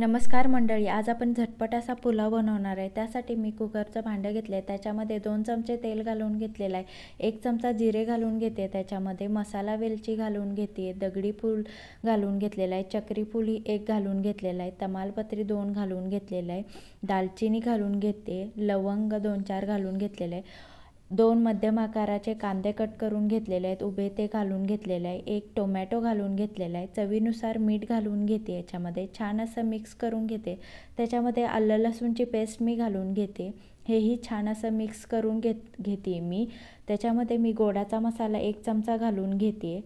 नमस्कार मंडळी आज आपण झटपट असा पुलाव बनवणार आहे त्यासाठी मी कुकरचं भांडं घेतलं आहे त्याच्यामध्ये दोन चमचे तेल घालून घेतलेलं आहे एक चमचा जिरे घालून घेते त्याच्यामध्ये मसाला वेलची घालून घेते दगडी फूल घालून घेतलेला आहे चक्री फुली एक घालून घेतलेला आहे तमालपत्री दोन घालून घेतलेलं आहे दालचिनी घालून घेते लवंग दोन चार घालून घेतलेलं आहे दोन मध्यम आकाराचे कांदे कट करून घेतलेले आहेत उभे ते घालून घेतलेले आहे एक टोमॅटो घालून घेतलेला आहे चवीनुसार मीठ घालून घेते याच्यामध्ये छान असं मिक्स करून घेते त्याच्यामध्ये आलं लसूणची पेस्ट मी घालून घेते हेही छान असं मिक्स करून घेत घेते मी त्याच्यामध्ये मी गोडाचा मसाला एक चमचा घालून घेते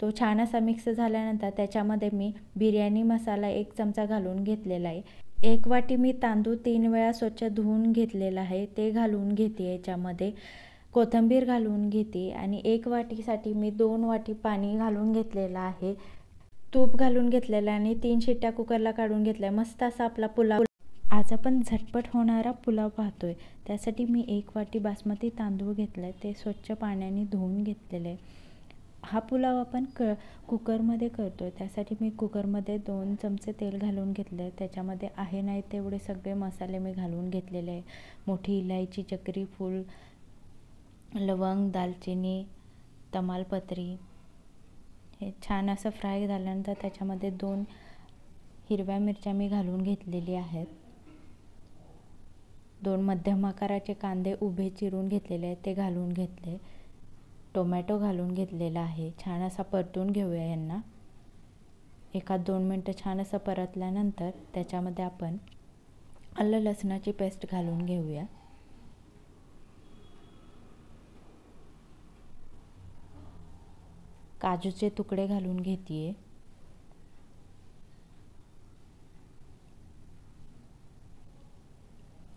तो छान असा मिक्स झाल्यानंतर त्याच्यामध्ये मी बिर्याणी मसाला एक चमचा घालून घेतलेला आहे एक वाटी मी तांदूळ तीन वेळा स्वच्छ धुवून घेतलेला आहे ते घालून घेते याच्यामध्ये कोथिंबीर घालून घेते आणि एक वाटीसाठी मी दोन वाटी पाणी घालून घेतलेलं आहे तूप घालून घेतलेलं आणि तीन शिट्ट्या कुकरला काढून घेतल्या मस्त असा आपला पुलाव आज आपण झटपट होणारा पुलाव पाहतोय त्यासाठी मी एक वाटी बासमती तांदूळ घेतला आहे ते स्वच्छ पाण्याने धुवून घेतलेलं आहे हा पुलाव आपण क कुकरमध्ये करतो आहे त्यासाठी मी कुकरमध्ये दोन चमचे तेल घालून घेतलं आहे त्याच्यामध्ये आहे नाही तेवढे सगळे मसाले मी घालून घेतलेले आहे मोठी इलायची चक्री फूल लवंग दालचिनी तमालपत्री हे छान असं फ्राय झाल्यानंतर त्याच्यामध्ये दोन हिरव्या मिरच्या मी घालून घेतलेली आहेत दोन मध्यम आकाराचे कांदे उभे चिरून घेतलेले आहेत ते घालून घेतले टोमॅटो घालून घेतलेला आहे छान असा परतून घेऊया यांना एखाद दोन मिनटं छान असं परतल्यानंतर त्याच्यामध्ये आपण आलं लसणाची पेस्ट घालून घेऊया काजूचे तुकडे घालून घेते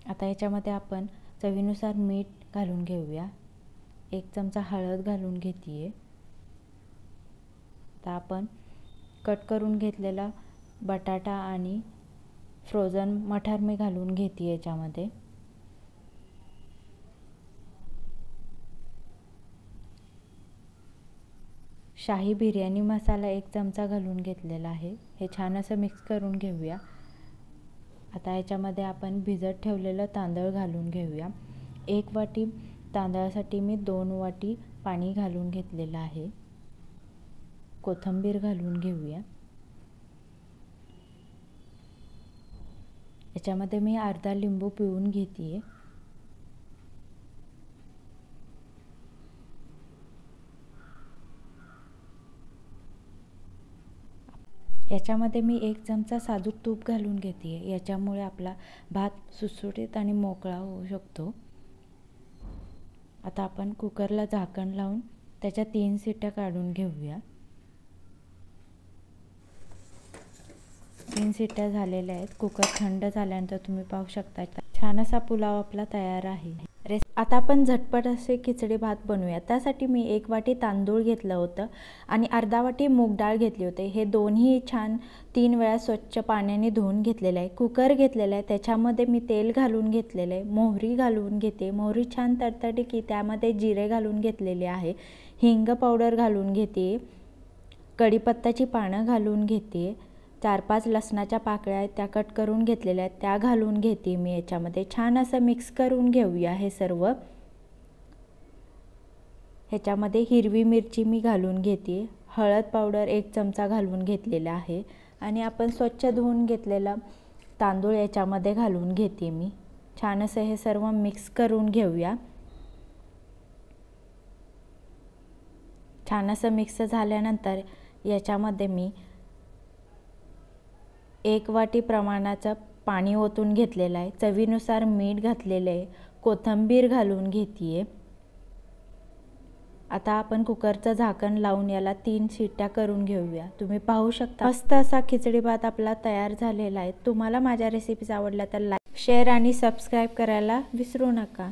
आता याच्यामध्ये आपण चवीनुसार मीठ घालून घेऊया एक चमचा हळद घालून घेते आहे आता आपण कट करून घेतलेला बटाटा आणि फ्रोझन मठार मी घालून घेते याच्यामध्ये शाही बिर्याणी मसाला एक चमचा घालून घेतलेला आहे हे छान असं मिक्स करून घेऊया आता याच्यामध्ये आपण भिजत ठेवलेलं तांदूळ घालून घेऊया एक वाटी तांदळासाठी मी दोन वाटी पाणी घालून घेतलेलं आहे कोथिंबीर घालून घेऊया याच्यामध्ये मी अर्धा लिंबू पिळून घेते याच्यामध्ये मी एक चमचा साजूक तूप घालून घेते याच्यामुळे आपला भात सुटसुटीत आणि मोकळा होऊ शकतो आता आपण कुकरला झाकण लावून त्याच्या तीन सीट्या काढून घेऊया तीन सीट्या झालेल्या आहेत कुकर थंड झाल्यानंतर तुम्ही पाहू शकता छान असा पुलाव आपला तयार आहे आता आपण झटपट असे खिचडी भात बनवूया त्यासाठी मी एक वाटी तांदूळ घेतलं होतं आणि अर्धा वाटी मूग डाळ घेतली होती हे दोन्ही छान तीन वेळा स्वच्छ पाण्याने धुवून घेतलेलं आहे कुकर घेतलेलं आहे त्याच्यामध्ये मी तेल घालून घेतलेलं आहे मोहरी घालून घेते मोहरी छान तडतडी की त्यामध्ये जिरे घालून घेतलेले आहे हिंग पावडर घालून घेते कढीपत्ताची पानं घालून घेते चार पाच लसणाच्या पाकळ्या आहेत त्या कट करून घेतलेल्या आहेत त्या घालून घेते मी याच्यामध्ये छान असं मिक्स करून घेऊया हे सर्व ह्याच्यामध्ये हिरवी मिरची मी घालून घेते हळद पावडर एक चमचा घालून घेतलेला आहे आणि आपण स्वच्छ धुवून घेतलेला तांदूळ याच्यामध्ये घालून घेते मी छान असं हे सर्व मिक्स करून घेऊया छान असं मिक्स झाल्यानंतर याच्यामध्ये मी एक वाटी प्रमाणाचं पाणी ओतून घेतलेलं आहे चवीनुसार मीठ घातलेलं आहे कोथंबीर घालून घेते आता आपण कुकरचं झाकण लावून याला तीन शिट्ट्या करून घेऊया तुम्ही पाहू शकता मस्त असा खिचडी भात आपला तयार झालेला आहे तुम्हाला माझ्या रेसिपीज आवडल्या तर लाईक शेअर आणि सबस्क्राईब करायला विसरू नका